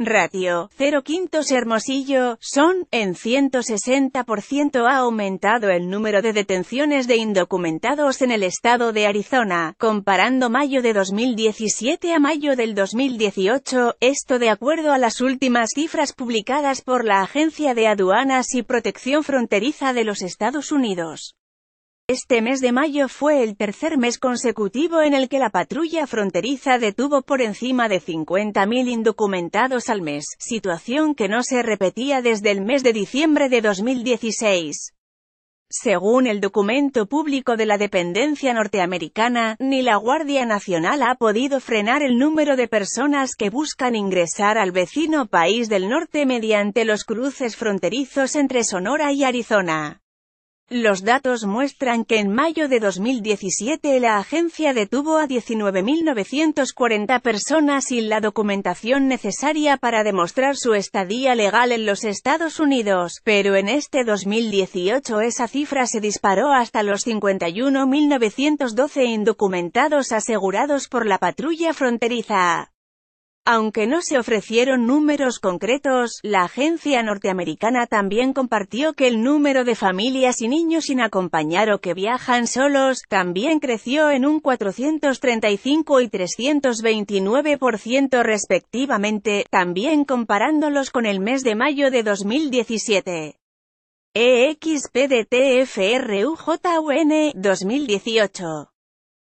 Ratio 0 quintos Hermosillo, son, en 160% ha aumentado el número de detenciones de indocumentados en el estado de Arizona, comparando mayo de 2017 a mayo del 2018, esto de acuerdo a las últimas cifras publicadas por la Agencia de Aduanas y Protección Fronteriza de los Estados Unidos. Este mes de mayo fue el tercer mes consecutivo en el que la patrulla fronteriza detuvo por encima de 50.000 indocumentados al mes, situación que no se repetía desde el mes de diciembre de 2016. Según el documento público de la dependencia norteamericana, ni la Guardia Nacional ha podido frenar el número de personas que buscan ingresar al vecino país del norte mediante los cruces fronterizos entre Sonora y Arizona. Los datos muestran que en mayo de 2017 la agencia detuvo a 19.940 personas sin la documentación necesaria para demostrar su estadía legal en los Estados Unidos, pero en este 2018 esa cifra se disparó hasta los 51.912 indocumentados asegurados por la patrulla fronteriza. Aunque no se ofrecieron números concretos, la agencia norteamericana también compartió que el número de familias y niños sin acompañar o que viajan solos, también creció en un 435 y 329% respectivamente, también comparándolos con el mes de mayo de 2017. EXPDTFRUJUN 2018